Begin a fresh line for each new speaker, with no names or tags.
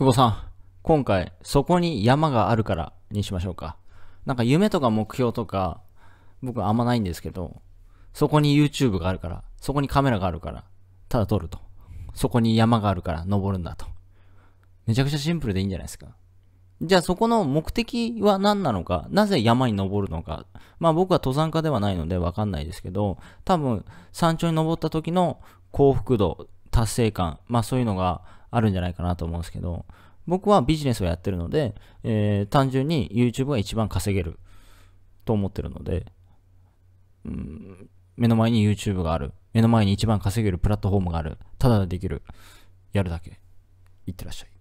久保さん、今回、そこに山があるからにしましょうか。なんか夢とか目標とか、僕あんまないんですけど、そこに YouTube があるから、そこにカメラがあるから、ただ撮ると。そこに山があるから登るんだと。めちゃくちゃシンプルでいいんじゃないですか。じゃあそこの目的は何なのか、なぜ山に登るのか。まあ僕は登山家ではないのでわかんないですけど、多分山頂に登った時の幸福度、達成感、まあそういうのがあるんじゃないかなと思うんですけど、僕はビジネスをやってるので、えー、単純に YouTube が一番稼げると思ってるので、うん、目の前に YouTube がある。目の前に一番稼げるプラットフォームがある。ただでできる。やるだけ。いってらっしゃい。